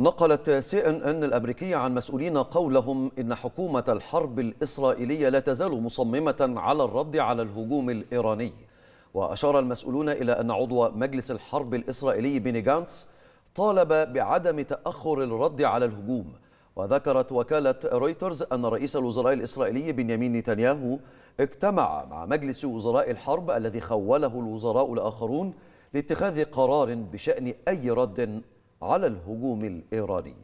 نقلت سي ان ان الامريكيه عن مسؤولين قولهم ان حكومه الحرب الاسرائيليه لا تزال مصممه على الرد على الهجوم الايراني واشار المسؤولون الى ان عضو مجلس الحرب الاسرائيلي بيني جانتس طالب بعدم تاخر الرد على الهجوم وذكرت وكاله رويترز ان رئيس الوزراء الاسرائيلي بنيامين نتنياهو اجتمع مع مجلس وزراء الحرب الذي خوله الوزراء الاخرون لاتخاذ قرار بشان اي رد على الهجوم الإيراني